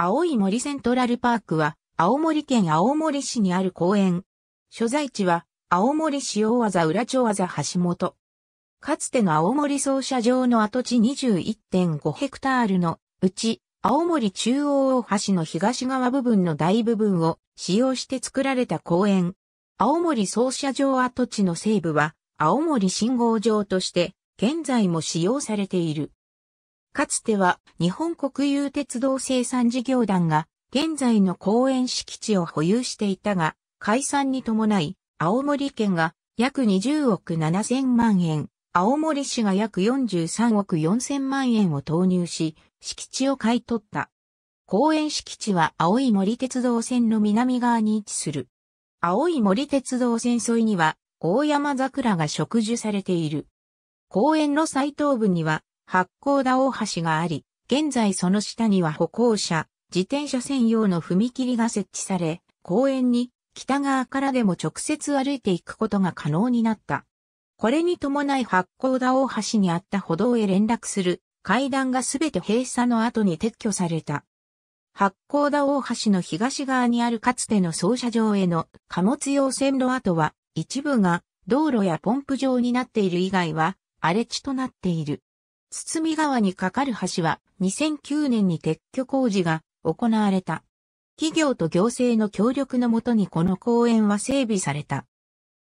青い森セントラルパークは、青森県青森市にある公園。所在地は、青森市大技裏町技橋本。かつての青森奏者場の跡地21.5ヘクタールのうち、青森中央大橋の東側部分の大部分を使用して作られた公園。青森奏者場跡地の西部は、青森信号場として、現在も使用されている。かつては日本国有鉄道生産事業団が現在の公園敷地を保有していたが、解散に伴い、青森県が約20億7000万円、青森市が約43億4000万円を投入し、敷地を買い取った。公園敷地は青い森鉄道線の南側に位置する。青い森鉄道線沿いには、大山桜が植樹されている。公園の最東部には、八甲田大橋があり、現在その下には歩行者、自転車専用の踏切が設置され、公園に北側からでも直接歩いていくことが可能になった。これに伴い八甲田大橋にあった歩道へ連絡する階段がすべて閉鎖の後に撤去された。八甲田大橋の東側にあるかつての操車場への貨物用線路跡は一部が道路やポンプ場になっている以外は荒れ地となっている。堤川に架かる橋は2009年に撤去工事が行われた。企業と行政の協力のもとにこの公園は整備された。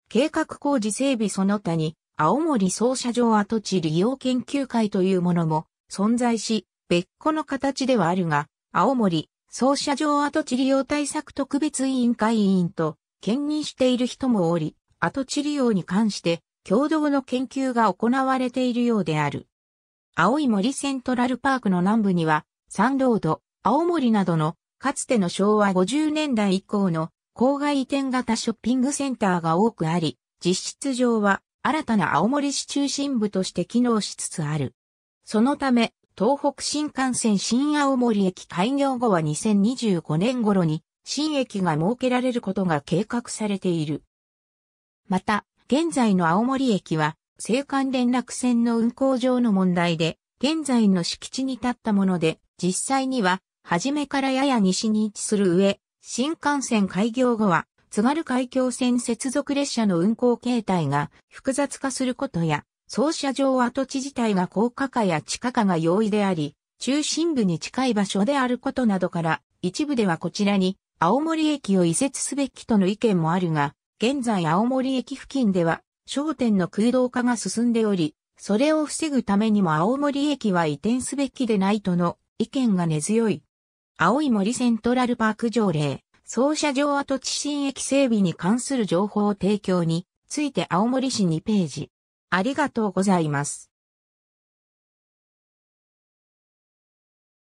計画工事整備その他に青森総社場跡地利用研究会というものも存在し、別個の形ではあるが、青森総社場跡地利用対策特別委員会委員と兼任している人もおり、跡地利用に関して共同の研究が行われているようである。青い森セントラルパークの南部には、サンロード、青森などの、かつての昭和50年代以降の、郊外移転型ショッピングセンターが多くあり、実質上は、新たな青森市中心部として機能しつつある。そのため、東北新幹線新青森駅開業後は2025年頃に、新駅が設けられることが計画されている。また、現在の青森駅は、青函連絡船の運航上の問題で、現在の敷地に立ったもので、実際には、初めからやや西に位置する上、新幹線開業後は、津軽海峡線接続列車の運行形態が複雑化することや、操車場跡地自体が高架化や地下化が容易であり、中心部に近い場所であることなどから、一部ではこちらに青森駅を移設すべきとの意見もあるが、現在青森駅付近では商店の空洞化が進んでおり、それを防ぐためにも青森駅は移転すべきでないとの意見が根強い。青い森セントラルパーク条例、操車場跡地新駅整備に関する情報提供について青森市2ページ。ありがとうございます。